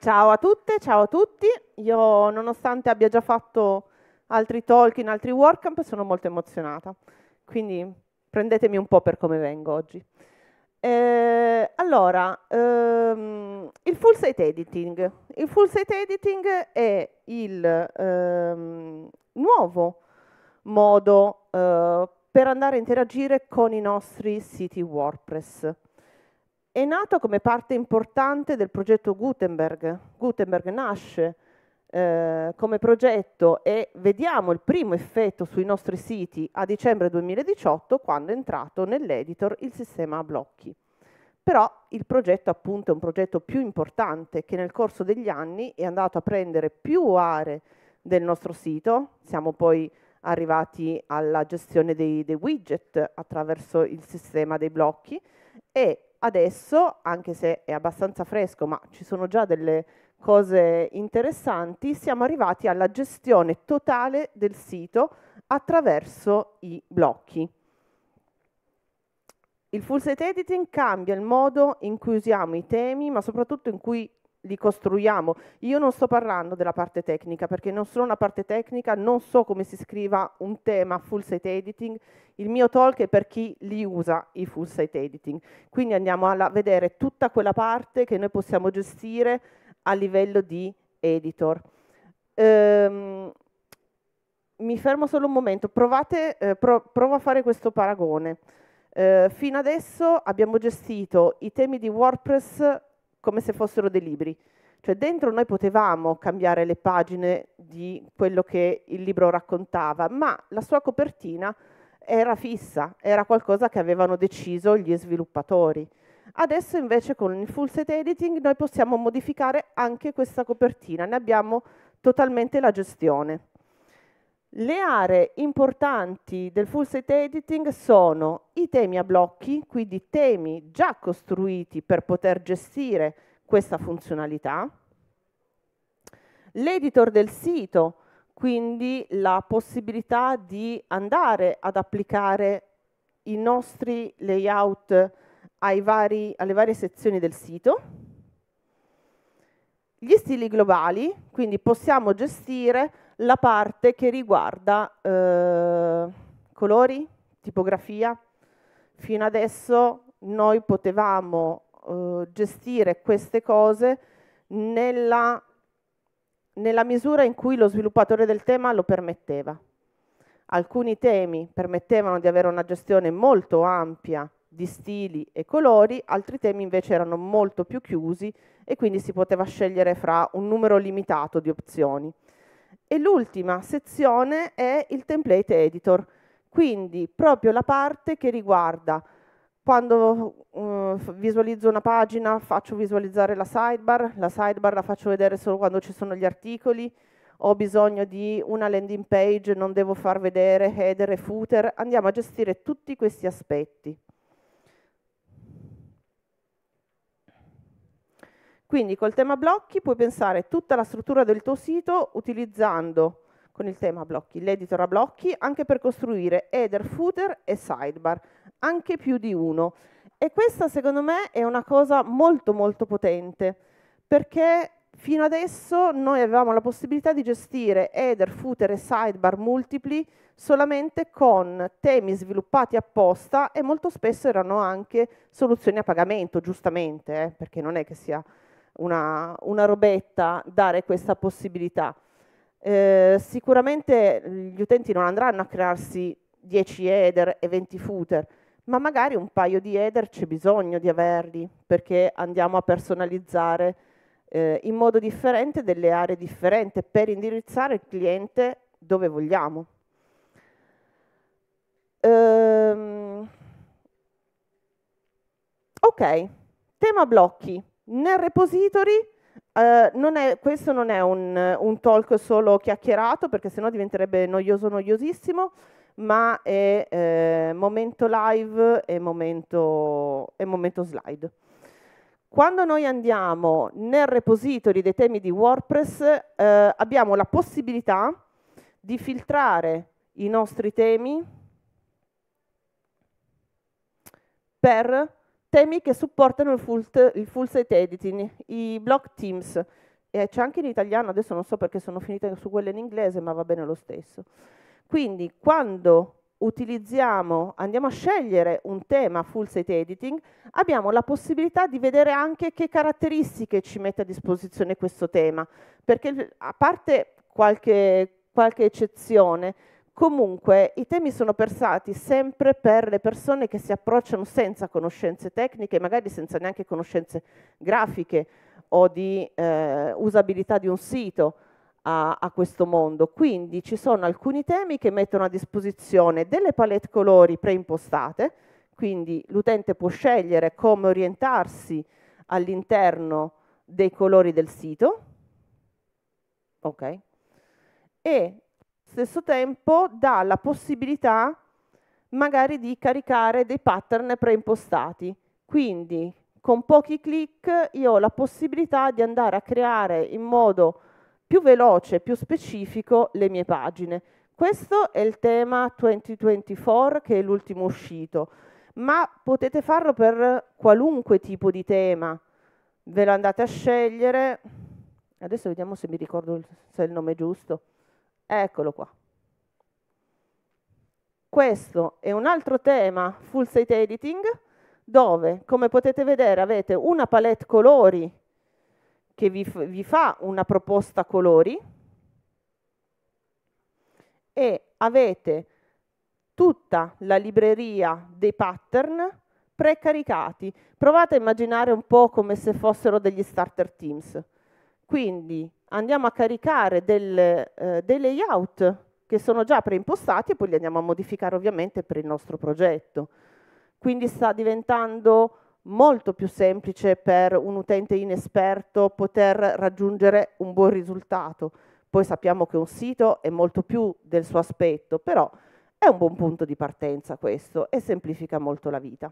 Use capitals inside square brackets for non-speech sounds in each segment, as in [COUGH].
Ciao a tutte, ciao a tutti. Io nonostante abbia già fatto altri talk in altri WordCamp sono molto emozionata, quindi prendetemi un po' per come vengo oggi. Eh, allora, ehm, il full site editing. Il full site editing è il ehm, nuovo modo eh, per andare a interagire con i nostri siti WordPress è nato come parte importante del progetto Gutenberg. Gutenberg nasce eh, come progetto e vediamo il primo effetto sui nostri siti a dicembre 2018 quando è entrato nell'editor il sistema a blocchi. Però il progetto appunto è un progetto più importante che nel corso degli anni è andato a prendere più aree del nostro sito, siamo poi arrivati alla gestione dei, dei widget attraverso il sistema dei blocchi e adesso, anche se è abbastanza fresco, ma ci sono già delle cose interessanti, siamo arrivati alla gestione totale del sito attraverso i blocchi. Il full site editing cambia il modo in cui usiamo i temi, ma soprattutto in cui li costruiamo. Io non sto parlando della parte tecnica perché non sono una parte tecnica, non so come si scriva un tema full site editing, il mio talk è per chi li usa i full site editing. Quindi andiamo a vedere tutta quella parte che noi possiamo gestire a livello di editor. Ehm, mi fermo solo un momento, Provate, eh, pro, provo a fare questo paragone. Eh, fino adesso abbiamo gestito i temi di WordPress come se fossero dei libri. Cioè dentro noi potevamo cambiare le pagine di quello che il libro raccontava, ma la sua copertina era fissa, era qualcosa che avevano deciso gli sviluppatori. Adesso invece con il full set editing noi possiamo modificare anche questa copertina, ne abbiamo totalmente la gestione. Le aree importanti del full site editing sono i temi a blocchi, quindi temi già costruiti per poter gestire questa funzionalità, l'editor del sito, quindi la possibilità di andare ad applicare i nostri layout vari, alle varie sezioni del sito, gli stili globali, quindi possiamo gestire la parte che riguarda eh, colori, tipografia. Fino adesso noi potevamo eh, gestire queste cose nella, nella misura in cui lo sviluppatore del tema lo permetteva. Alcuni temi permettevano di avere una gestione molto ampia di stili e colori, altri temi invece erano molto più chiusi e quindi si poteva scegliere fra un numero limitato di opzioni. E l'ultima sezione è il template editor, quindi proprio la parte che riguarda quando uh, visualizzo una pagina faccio visualizzare la sidebar, la sidebar la faccio vedere solo quando ci sono gli articoli, ho bisogno di una landing page, non devo far vedere header e footer, andiamo a gestire tutti questi aspetti. Quindi col tema blocchi puoi pensare tutta la struttura del tuo sito utilizzando con il tema blocchi l'editor a blocchi anche per costruire header, footer e sidebar, anche più di uno. E questa secondo me è una cosa molto molto potente perché fino adesso noi avevamo la possibilità di gestire header, footer e sidebar multipli solamente con temi sviluppati apposta e molto spesso erano anche soluzioni a pagamento, giustamente, eh, perché non è che sia una, una robetta dare questa possibilità. Eh, sicuramente gli utenti non andranno a crearsi 10 header e 20 footer, ma magari un paio di header c'è bisogno di averli perché andiamo a personalizzare eh, in modo differente delle aree differenti per indirizzare il cliente dove vogliamo. Ehm, ok, tema blocchi. Nel repository Uh, non è, questo non è un, un, talk solo chiacchierato perché sennò diventerebbe noioso noiosissimo, ma è eh, momento live e momento, e momento, slide. Quando noi andiamo nel repository dei temi di WordPress eh, abbiamo la possibilità di filtrare i nostri temi per temi che supportano il full, il full site editing, i block teams, e c'è anche in italiano, adesso non so perché sono finita su quella in inglese, ma va bene lo stesso. Quindi quando utilizziamo, andiamo a scegliere un tema full site editing, abbiamo la possibilità di vedere anche che caratteristiche ci mette a disposizione questo tema, perché a parte qualche, qualche eccezione, Comunque i temi sono pensati sempre per le persone che si approcciano senza conoscenze tecniche, magari senza neanche conoscenze grafiche o di eh, usabilità di un sito a, a, questo mondo. Quindi ci sono alcuni temi che mettono a disposizione delle palette colori preimpostate, quindi l'utente può scegliere come orientarsi all'interno dei colori del sito. Ok. E stesso tempo dà la possibilità magari di caricare dei pattern preimpostati. Quindi con pochi clic io ho la possibilità di andare a creare in modo più veloce, più specifico le mie pagine. Questo è il tema 2024 che è l'ultimo uscito, ma potete farlo per qualunque tipo di tema. Ve lo andate a scegliere. Adesso vediamo se mi ricordo se è il nome giusto. Eccolo qua. Questo è un altro tema, full site editing, dove, come potete vedere, avete una palette colori che vi, vi fa una proposta colori e avete tutta la libreria dei pattern precaricati. Provate a immaginare un po' come se fossero degli starter teams. Quindi andiamo a caricare del, eh, dei layout che sono già preimpostati e poi li andiamo a modificare ovviamente per il nostro progetto. Quindi sta diventando molto più semplice per un utente inesperto poter raggiungere un buon risultato. Poi sappiamo che un sito è molto più del suo aspetto, però è un buon punto di partenza questo e semplifica molto la vita.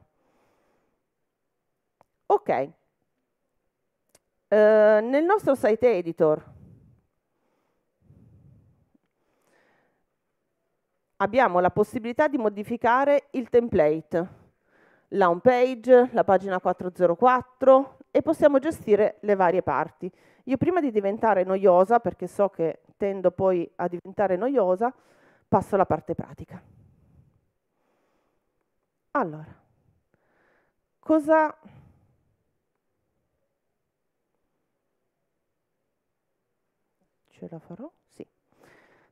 Ok. Eh, nel nostro site editor abbiamo la possibilità di modificare il template, la home page, la pagina 404 e possiamo gestire le varie parti. Io prima di diventare noiosa, perché so che tendo poi a diventare noiosa, passo alla parte pratica. Allora, cosa ce la farò? Sì.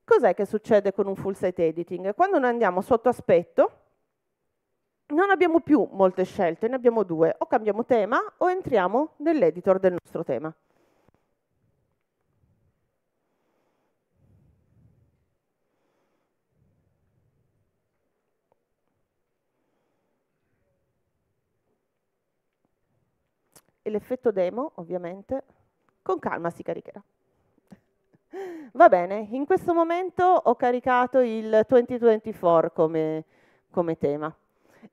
Cos'è che succede con un full site editing? Quando noi andiamo sotto aspetto, non abbiamo più molte scelte, ne abbiamo due. O cambiamo tema o entriamo nell'editor del nostro tema. E l'effetto demo, ovviamente, con calma si caricherà. Va bene, in questo momento ho caricato il 2024 come, come tema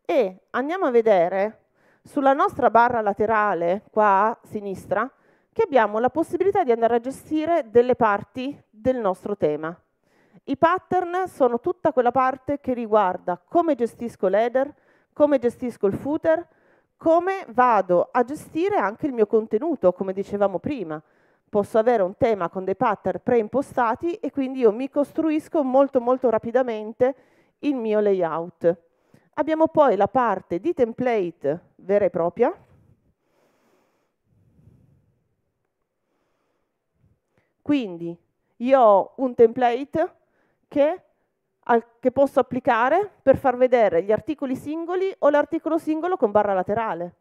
e andiamo a vedere sulla nostra barra laterale qua a sinistra che abbiamo la possibilità di andare a gestire delle parti del nostro tema. I pattern sono tutta quella parte che riguarda come gestisco l'header, come gestisco il footer, come vado a gestire anche il mio contenuto, come dicevamo prima posso avere un tema con dei pattern preimpostati e quindi io mi costruisco molto molto rapidamente il mio layout. Abbiamo poi la parte di template vera e propria, quindi io ho un template che, che posso applicare per far vedere gli articoli singoli o l'articolo singolo con barra laterale.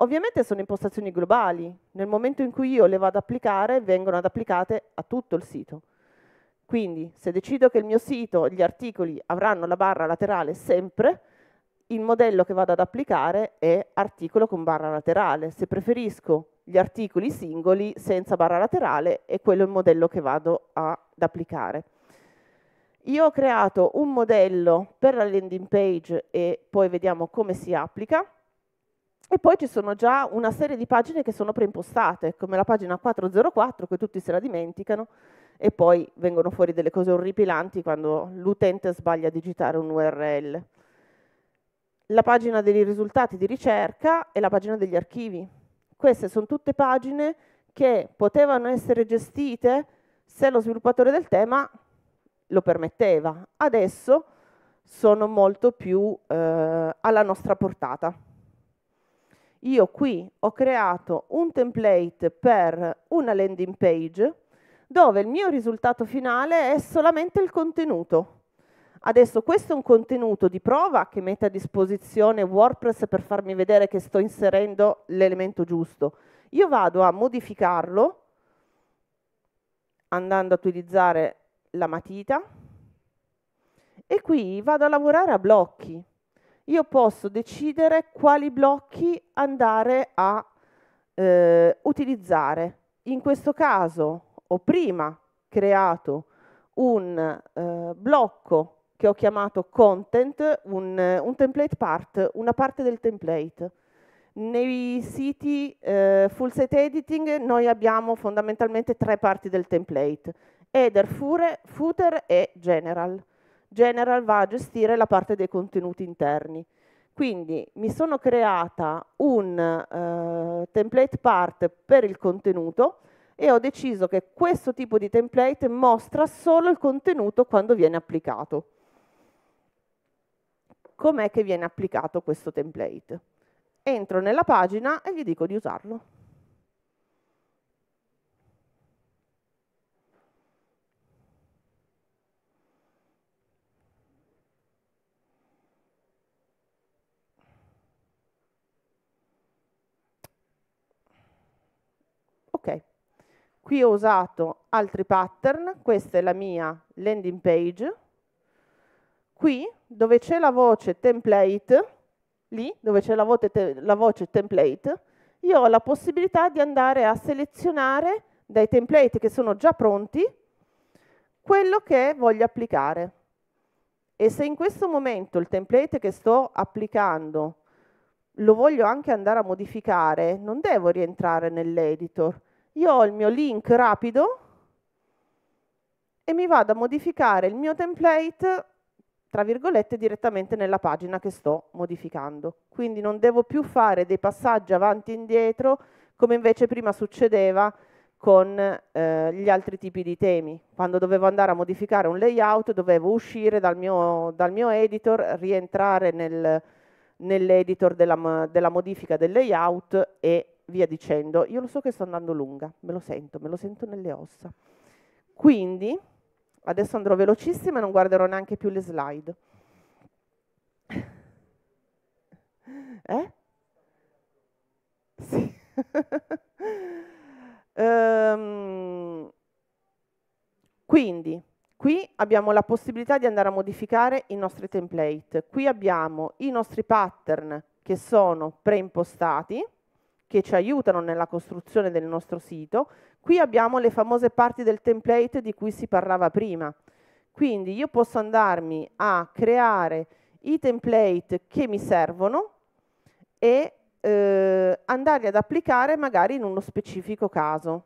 Ovviamente sono impostazioni globali, nel momento in cui io le vado ad applicare vengono ad applicate a tutto il sito. Quindi se decido che il mio sito, gli articoli avranno la barra laterale sempre, il modello che vado ad applicare è articolo con barra laterale. Se preferisco gli articoli singoli senza barra laterale è quello il modello che vado ad applicare. Io ho creato un modello per la landing page e poi vediamo come si applica. E poi ci sono già una serie di pagine che sono preimpostate, come la pagina 404, che tutti se la dimenticano, e poi vengono fuori delle cose orripilanti quando l'utente sbaglia a digitare un URL. La pagina dei risultati di ricerca e la pagina degli archivi. Queste sono tutte pagine che potevano essere gestite se lo sviluppatore del tema lo permetteva. Adesso sono molto più eh, alla nostra portata io qui ho creato un template per una landing page dove il mio risultato finale è solamente il contenuto. Adesso questo è un contenuto di prova che mette a disposizione WordPress per farmi vedere che sto inserendo l'elemento giusto. Io vado a modificarlo andando ad utilizzare la matita e qui vado a lavorare a blocchi io posso decidere quali blocchi andare a eh, utilizzare. In questo caso ho prima creato un eh, blocco che ho chiamato content, un, un, template part, una parte del template. Nei siti eh, full site editing noi abbiamo fondamentalmente tre parti del template, header, footer e general. General va a gestire la parte dei contenuti interni. Quindi mi sono creata un eh, template part per il contenuto e ho deciso che questo tipo di template mostra solo il contenuto quando viene applicato. Com'è che viene applicato questo template? Entro nella pagina e gli dico di usarlo. Ok, qui ho usato altri pattern, questa è la mia landing page. Qui, dove c'è la voce template, lì dove c'è la, la voce template, io ho la possibilità di andare a selezionare dai template che sono già pronti quello che voglio applicare. E se in questo momento il template che sto applicando lo voglio anche andare a modificare, non devo rientrare nell'editor, io ho il mio link rapido e mi vado a modificare il mio template, tra virgolette, direttamente nella pagina che sto modificando. Quindi non devo più fare dei passaggi avanti e indietro, come invece prima succedeva con eh, gli altri tipi di temi. Quando dovevo andare a modificare un layout, dovevo uscire dal mio, dal mio editor, rientrare nel, nell'editor della, della modifica del layout e via dicendo. Io lo so che sto andando lunga, me lo sento, me lo sento nelle ossa. Quindi, adesso andrò velocissima e non guarderò neanche più le slide. [LAUGHS] Eh? Sì. um, [LAUGHS] quindi, Qui abbiamo la possibilità di andare a modificare i nostri template. Qui abbiamo i nostri pattern che sono preimpostati che ci aiutano nella costruzione del nostro sito. Qui abbiamo le famose parti del template di cui si parlava prima. Quindi io posso andarmi a creare i template che mi servono e eh, andarli ad applicare magari in uno specifico caso.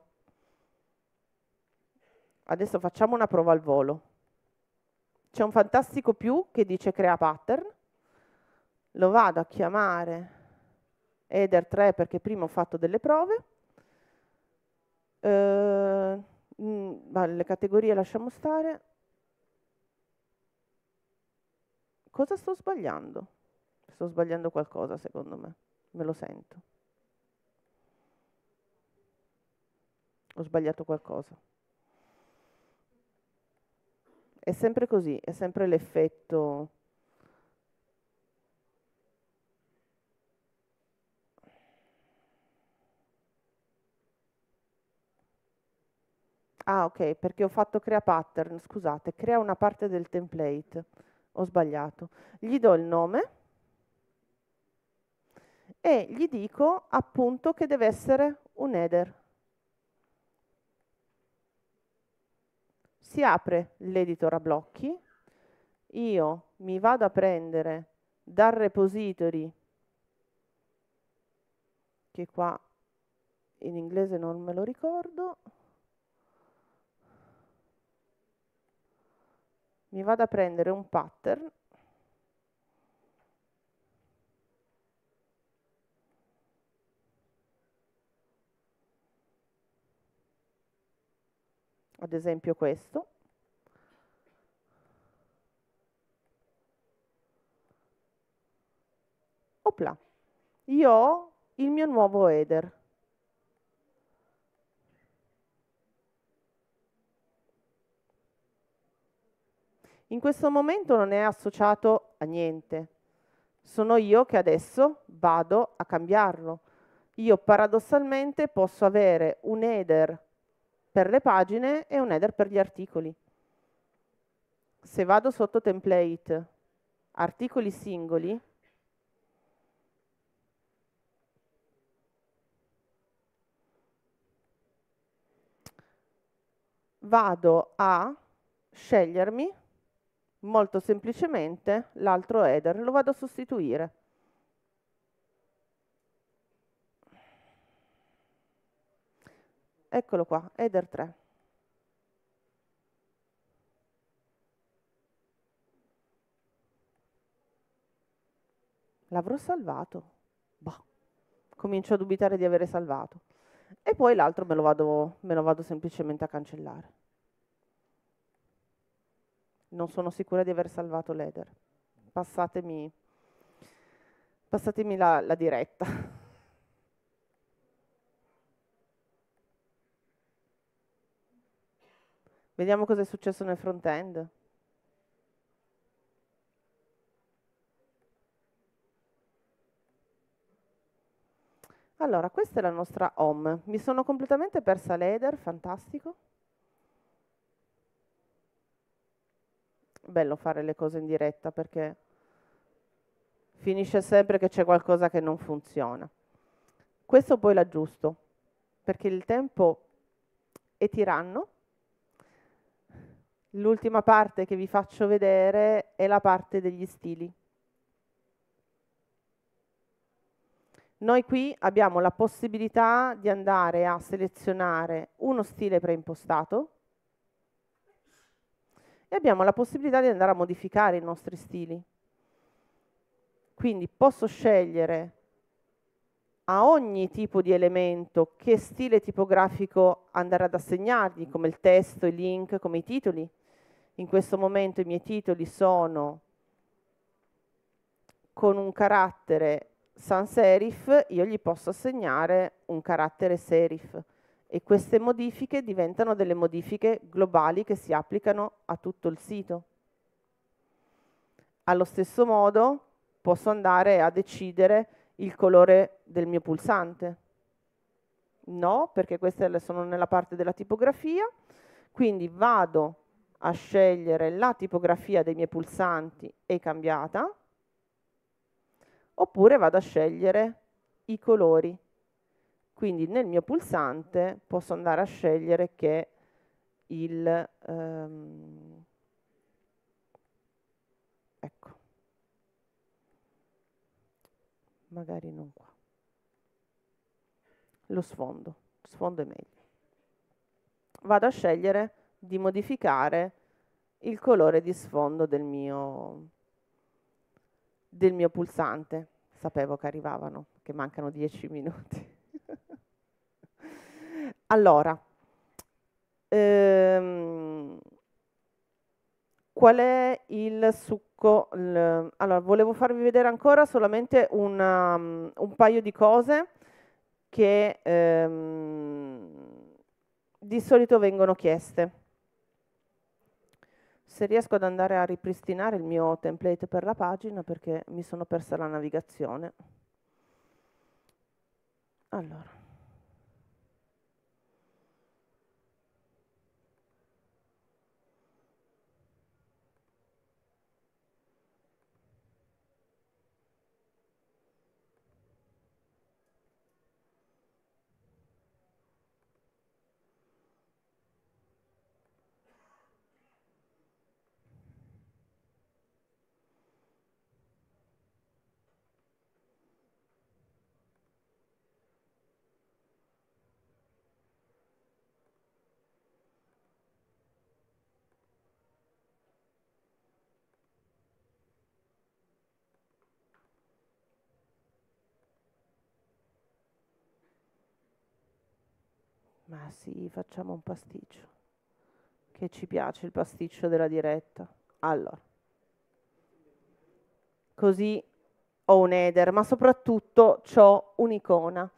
Adesso facciamo una prova al volo. C'è un fantastico più che dice crea pattern. Lo vado a chiamare Eder 3 perché prima ho fatto delle prove. Eh, mh, mm, le categorie lasciamo stare. Cosa sto sbagliando? Sto sbagliando qualcosa secondo me, me lo sento. Ho sbagliato qualcosa. È sempre così, è sempre l'effetto Ah, ok, perché ho fatto crea pattern, scusate, crea una parte del template, ho sbagliato. Gli do il nome e gli dico appunto che deve essere un header. Si apre l'editor a blocchi, io mi vado a prendere dal repository, che qua in inglese non me lo ricordo, mi vado a prendere un pattern ad esempio questo opla io ho il mio nuovo header In questo momento non è associato a niente. Sono io che adesso vado a cambiarlo. Io paradossalmente posso avere un header per le pagine e un header per gli articoli. Se vado sotto template, articoli singoli, vado a scegliermi molto semplicemente l'altro header, lo vado a sostituire. Eccolo qua, header 3. L'avrò salvato? Boh, comincio a dubitare di avere salvato. E poi l'altro me, me lo vado semplicemente a cancellare non sono sicura di aver salvato l'Eder. Passatemi, passatemi la, la diretta. [LAUGHS] Vediamo cosa è successo nel front-end. Allora, questa è la nostra home. Mi sono completamente persa l'header, fantastico. bello fare le cose in diretta perché finisce sempre che c'è qualcosa che non funziona. Questo poi l'aggiusto, perché il tempo è tiranno. L'ultima parte che vi faccio vedere è la parte degli stili. Noi qui abbiamo la possibilità di andare a selezionare uno stile preimpostato, e abbiamo la possibilità di andare a modificare i nostri stili. Quindi posso scegliere a ogni tipo di elemento che stile tipografico andare ad assegnargli, come il testo, i link, come i titoli. In questo momento i miei titoli sono con un carattere sans serif, io gli posso assegnare un carattere serif e queste modifiche diventano delle modifiche globali che si applicano a tutto il sito. Allo stesso modo posso andare a decidere il colore del mio pulsante. No, perché queste sono nella parte della tipografia, quindi vado a scegliere la tipografia dei miei pulsanti e cambiata, oppure vado a scegliere i colori. Quindi nel mio pulsante posso andare a scegliere che il... Ehm, ecco, magari non qua, lo sfondo, lo sfondo è meglio. Vado a scegliere di modificare il colore di sfondo del mio, del mio pulsante. Sapevo che arrivavano, che mancano 10 [LAUGHS] minuti. Allora, ehm, qual è il succo? Allora, volevo farvi vedere ancora solamente una, um, un paio di cose che ehm, di solito vengono chieste. Se riesco ad andare a ripristinare il mio template per la pagina perché mi sono persa la navigazione. Allora. Ma sì, facciamo un pasticcio. Che ci piace il pasticcio della diretta. Allora. Così ho un header, ma soprattutto ho un'icona.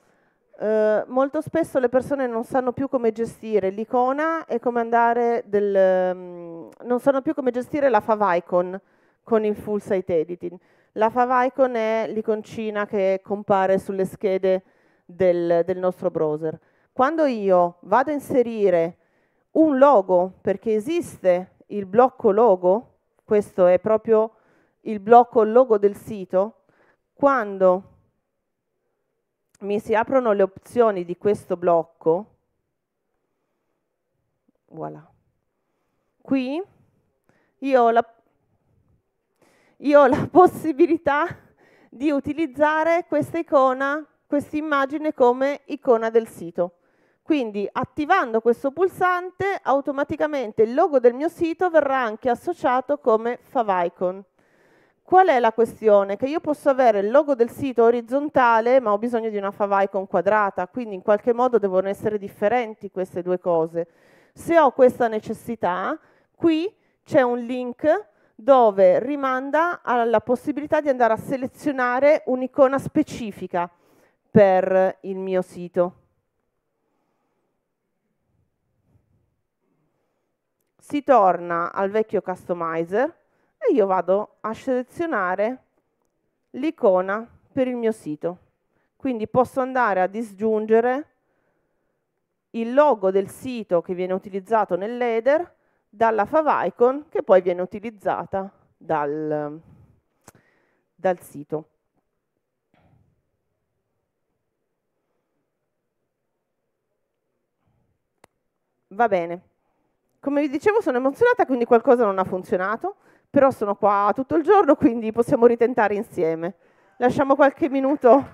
Eh, molto spesso le persone non sanno più come gestire l'icona e come andare del... Um, non sanno più come gestire la favicon con il full site editing. La favicon è l'iconcina che compare sulle schede del, del nostro browser quando io vado a inserire un logo, perché esiste il blocco logo, questo è proprio il blocco logo del sito, quando mi si aprono le opzioni di questo blocco, voilà. Qui io ho, la, io ho la, [LAUGHS] possibilità di utilizzare questa icona, questa immagine come icona del sito. Quindi attivando questo pulsante automaticamente il logo del mio sito verrà anche associato come favicon. Qual è la questione? Che io posso avere il logo del sito orizzontale ma ho bisogno di una favicon quadrata, quindi in qualche modo devono essere differenti queste due cose. Se ho questa necessità, qui c'è un link dove rimanda alla possibilità di andare a selezionare un'icona specifica per il mio sito. si torna al vecchio customizer e io vado a selezionare l'icona per il mio sito. Quindi posso andare a disgiungere il logo del sito che viene utilizzato nell'header dalla favicon che poi viene utilizzata dal, dal sito. Va bene. Come vi dicevo sono emozionata, quindi qualcosa non ha funzionato, però sono qua tutto il giorno, quindi possiamo ritentare insieme. Lasciamo qualche minuto.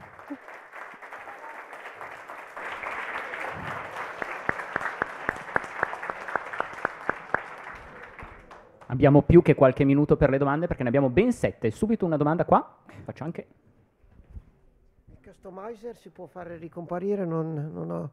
Abbiamo più che qualche minuto per le domande perché ne abbiamo ben sette. Subito una domanda qua, faccio anche. Il customizer si può fare ricomparire? Non, non ho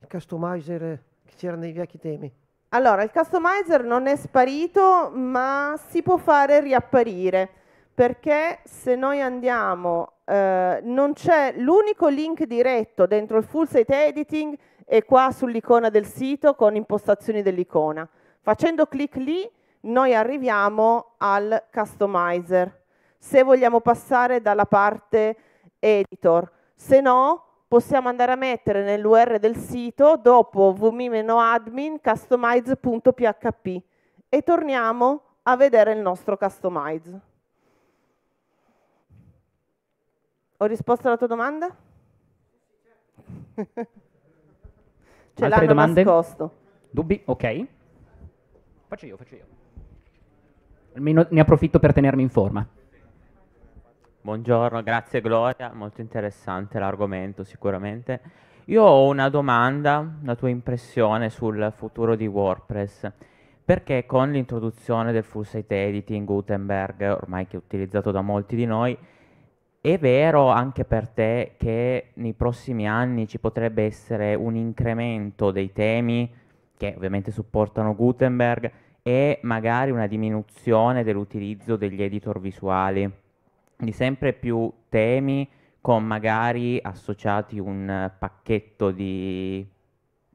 il customizer che c'era nei vecchi temi. Allora, il customizer non è sparito, ma si può fare riapparire, perché se noi andiamo, eh, non c'è l'unico link diretto dentro il full site editing è qua sull'icona del sito con impostazioni dell'icona. Facendo clic lì noi arriviamo al customizer, se vogliamo passare dalla parte editor, se no possiamo andare a mettere nell'UR del sito dopo vm-admin customize.php e torniamo a vedere il nostro customize. Ho risposto alla tua domanda? [LAUGHS] Ce Altre domande? Nascosto. Dubbi? Ok. Faccio io, faccio io. Almeno ne approfitto per tenermi in forma. Buongiorno, grazie Gloria, molto interessante l'argomento sicuramente. Io ho una domanda, la tua impressione sul futuro di WordPress. Perché con l'introduzione del full site editing Gutenberg, ormai che è utilizzato da molti di noi, è vero anche per te che nei prossimi anni ci potrebbe essere un incremento dei temi che ovviamente supportano Gutenberg e magari una diminuzione dell'utilizzo degli editor visuali? di sempre più temi con magari associati un pacchetto di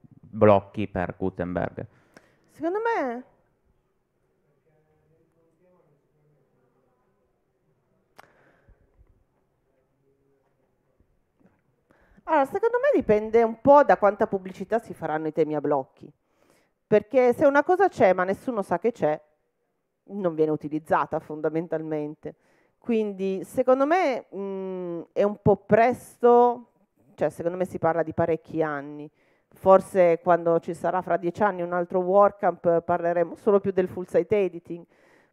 blocchi per Gutenberg. Secondo me Allora, secondo me dipende un po' da quanta pubblicità si faranno i temi a blocchi. Perché se una cosa c'è ma nessuno sa che c'è, non viene utilizzata fondamentalmente. Quindi secondo me mh, mm, è un po' presto, cioè secondo me si parla di parecchi anni, forse quando ci sarà fra dieci anni un altro WordCamp parleremo solo più del full site editing,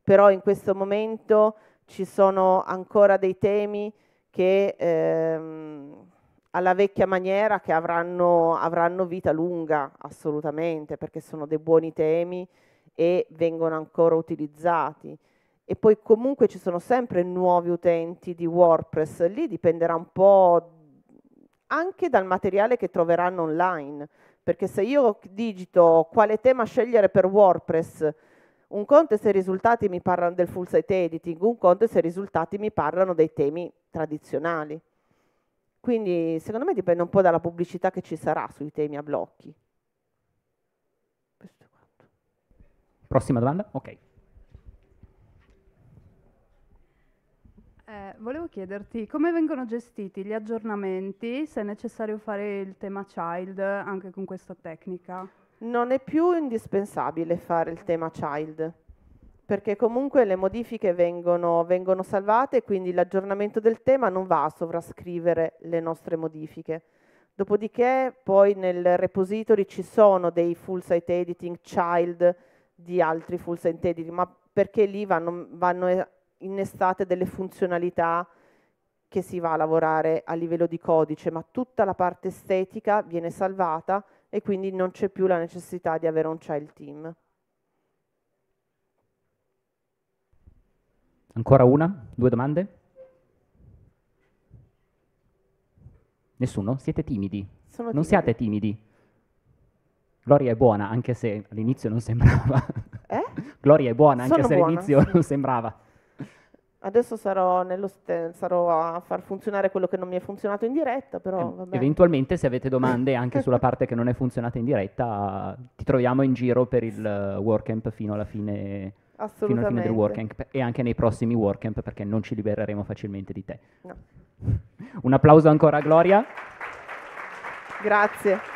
però in questo momento ci sono ancora dei temi che ehm, alla vecchia maniera che avranno, avranno, vita lunga assolutamente perché sono dei buoni temi e vengono ancora utilizzati e poi comunque ci sono sempre nuovi utenti di WordPress, lì dipenderà un po' anche dal materiale che troveranno online, perché se io digito quale tema scegliere per WordPress, un conto se i risultati mi parlano del full site editing, un conto se i risultati mi parlano dei temi tradizionali. Quindi secondo me dipende un po' dalla pubblicità che ci sarà sui temi a blocchi. Prossima domanda? Ok. Eh, volevo chiederti come vengono gestiti gli aggiornamenti, se è necessario fare il tema child anche con questa tecnica. Non è più indispensabile fare il tema child, perché comunque le modifiche vengono, vengono salvate, quindi l'aggiornamento del tema non va a sovrascrivere le nostre modifiche. Dopodiché poi nel repository ci sono dei full site editing child di altri full site editing, ma perché lì vanno, vanno innestate delle funzionalità che si va a lavorare a livello di codice, ma tutta la parte estetica viene salvata e quindi non c'è più la necessità di avere un child team. Ancora una? Due domande? Nessuno? Siete timidi? Sono non timidi. siate timidi. Gloria è buona, anche se all'inizio non sembrava. Eh? [LAUGHS] Gloria è buona, anche Sono se buona. all'inizio non sembrava. Adesso sarò, st- sarò, a far funzionare quello che non mi è funzionato in diretta, però eh, Eventualmente se avete domande [LAUGHS] anche sulla parte che non è funzionata in diretta, ti troviamo in giro per il WordCamp fino alla fine, fino alla fine del WordCamp e anche nei prossimi WordCamp perché non ci libereremo facilmente di te. No. [LAUGHS] Un applauso ancora a Gloria. Grazie.